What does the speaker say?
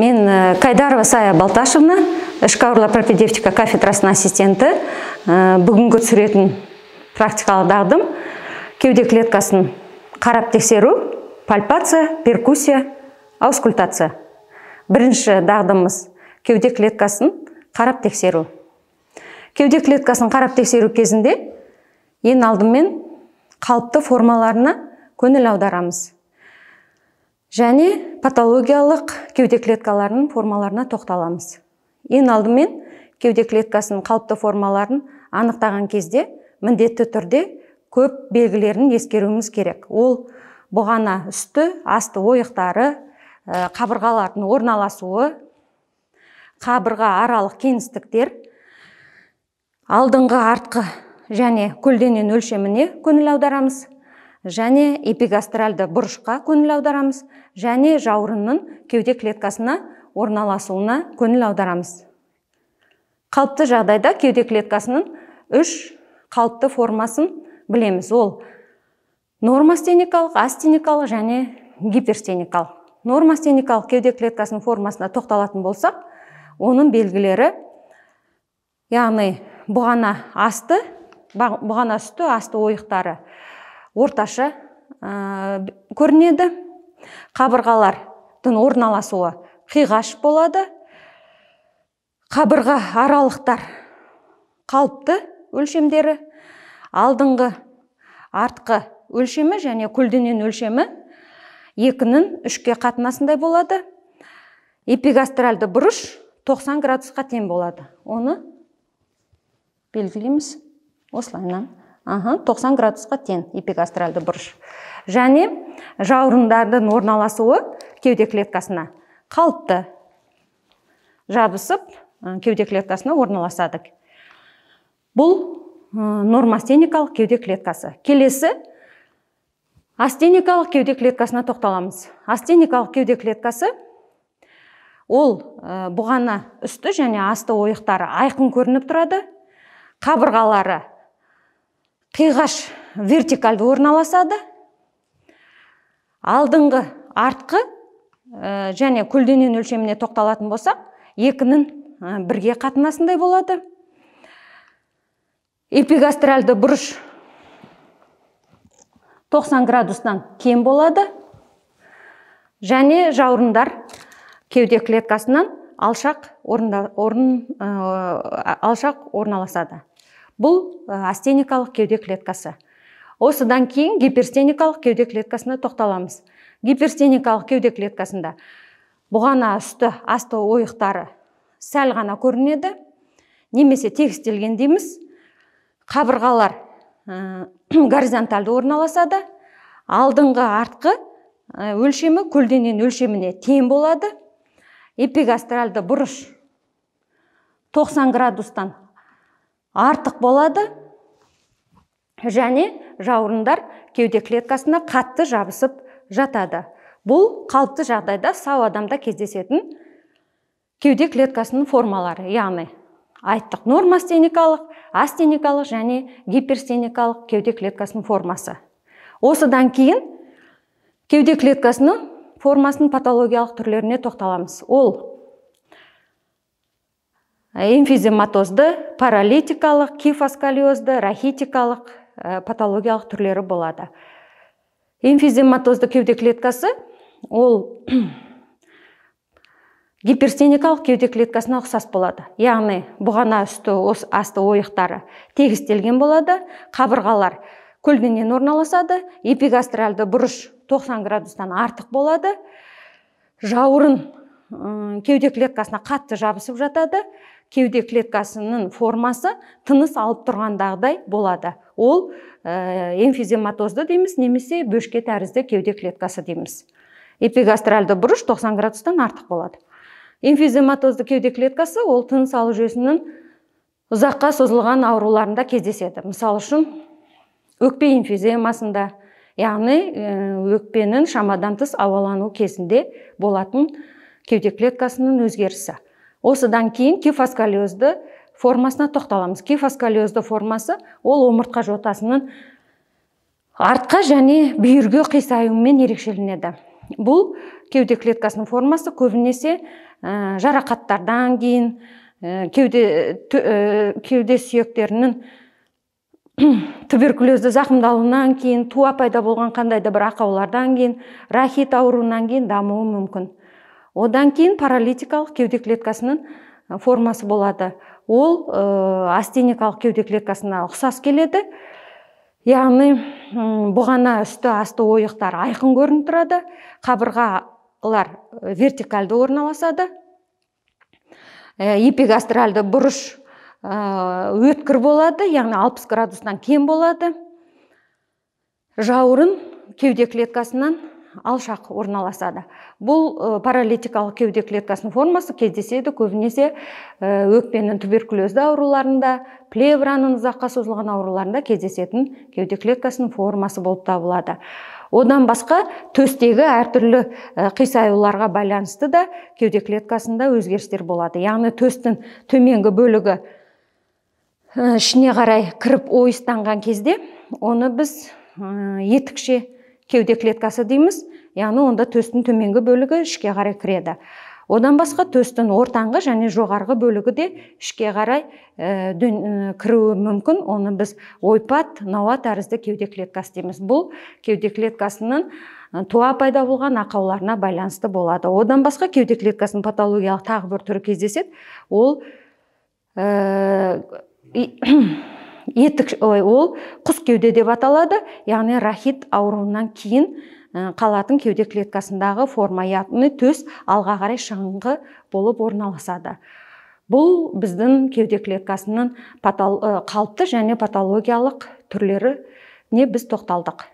мен э, кайдарова сая балташевна ішкі аурулар пропедевтика кафедрасының ассистенті э, бүгінгі түсіретін практикалық дағдым кеуде клеткасын қарап тексеру пальпация перкуссия аускультация бірінші дағдымыз кеуде клеткасын қарап тексеру кеуде клеткасын қарап тексеру кезінде ең алдымен қалыпты формаларына көңіл аударамыз және патологиялық кеуде клеткаларының формаларына тоқталамыз ең алдымен кеуде клеткасының қалыпты формаларын анықтаған кезде міндетті түрде көп белгілерін ескеруіміз керек ол бұғана үсті асты ойықтары э, қабырғалардың орналасуы қабырға аралық кеңістіктер алдыңғы артқы және көлденең өлшеміне көңіл аударамыз және эпигастральды бұрышқа көңіл аударамыз және жауырынның кеуде клеткасына орналасуына көңіл аударамыз қалыпты жағдайда кеуде клеткасының үш қалыпты формасын білеміз ол нормастеникалық астеникалық және гиперстеникалық нормастеникалық кеуде клеткасының формасына тоқталатын болсақ оның белгілері яғни бұғана асты бұғана үсті асты ойықтары орташа ә, көрінеді қабырғалардың орналасуы қиғаш болады қабырға аралықтар қалыпты өлшемдері алдыңғы артқы өлшемі және көлденең өлшемі екінің үшке қатынасындай болады эпигастральды бұрыш 90 градусқа тең болады оны белгілейміз осылайынан аха 90 градусқа тең эпигастральды бұрыш және жауырындардың орналасуы кеуде клеткасына қалыпты жабысып кеуде клеткасына орналасады бұл нормастеникалық кеуде клеткасы келесі астеникалық кеуде клеткасына тоқталамыз астеникалық кеуде клеткасы ол бұғана үсті және асты ойықтары айқын көрініп тұрады қабырғалары қиғаш вертикальды орналасады алдыңғы артқы э, және көлденең өлшеміне тоқталатын болсақ екінің э, бірге қатынасындай болады эпигастральды бұрыш 90 градустан кем болады және жауырындар кеуде клеткасынан алшақ, э, алшақ орналасады бұл астеникалық кеуде клеткасы осыдан кейін гиперстеникалық кеуде клеткасына тоқталамыз гиперстеникалық кеуде клеткасында бұғана үсті асты ойықтары сәл ғана көрінеді немесе тегістелген дейміз қабырғалар горизонтальды орналасады алдыңғы артқы өлшемі көлденен өлшеміне тең болады эпигастральды бұрыш 90 градустан артық болады және жауырындар кеуде клеткасына қатты жабысып жатады бұл қалыпты жағдайда сау адамда кездесетін кеуде клеткасының формалары яғни айттық нормастеникалық астеникалық және гиперстеникалық кеуде клеткасының формасы осыдан кейін кеуде клеткасының формасының патологиялық түрлеріне тоқталамыз ол Э, эмфизематозды паралитикалық кифосколиозды рахитикалық э, патологиялық түрлері болады эмфизематозды кеуде клеткасы ол гиперстеникалық кеуде клеткасына ұқсас болады яғни бұғана үсті асты ойықтары тегістелген болады қабырғалар көлденең орналасады эпигастральды бұрыш 90 градустан артық болады жауырын кеуде клеткасына қатты жабысып жатады кеуде клеткасының формасы тыныс алып тұрғандағыдай болады ол э, эмфизематозды дейміз немесе бөшке тәрізді кеуде клеткасы дейміз эпигастральды бұрыш 90 градустан артық болады эмфизематозды кеуде клеткасы ол тыныс алу жүйесінің ұзаққа созылған ауруларында кездеседі мысалы үшін өкпе эмфиземасында яғни э, өкпенің шамадан тыс ауалану кезінде болатын кеуде клеткасының өзгерісі осыдан кейін кифосколиозды формасына тоқталамыз кифосколиозды формасы ол омыртқа жотасының артқа және бүйірге қисаюымен ерекшеленеді бұл кеуде клеткасының формасы көбінесе ә, жарақаттардан кейін ә, кеуде, ә, кеуде сүйектерінің туберкулезді зақымдалуынан кейін туа пайда болған қандай да бір ақаулардан кейін рахит ауруынан кейін дамуы мүмкін одан кейін паралитикалық кеуде клеткасының формасы болады ол ә, астеникалық кеуде клеткасына ұқсас келеді яғни бұғана үсті асты ойықтар айқын көрініп тұрады қабырғалар э, вертикальды орналасады эпигастральды бұрыш э, өткір болады яғни 60 градустан кем болады жауырын кеуде клеткасынан алшақ орналасады бұл э, паралитикалық кеуде клеткасының формасы кездеседі көбінесе э, өкпенің туберкулезді ауруларында плевраның ұзаққа созылған ауруларында кездесетін кеуде клеткасының формасы болып табылады одан басқа төстегі әртүрлі э, қисаюларға байланысты да кеуде клеткасында өзгерістер болады яғни төстің төменгі бөлігі ішіне қарай кіріп ойыстанған кезде оны біз етікше кеуде клеткасы дейміз яғни онда төстің төменгі бөлігі ішке қарай кіреді одан басқа төстің ортаңғы және жоғарғы бөлігі де ішке қарай ә, кіруі мүмкін оны біз ойпат науа тәрізді кеуде клеткасы дейміз бұл кеуде клеткасының туа пайда болған ақауларына байланысты болады одан басқа кеуде клеткасының патологиялық тағы бір түрі кездеседі ол етік ой, ол құс кеуде деп аталады яғни рахит ауруынан кейін қалатын кеуде клеткасындағы форма яғни төс алға қарай шаңғы болып орналасады бұл біздің кеуде клеткасының қалыпты және патологиялық түрлері не біз тоқталдық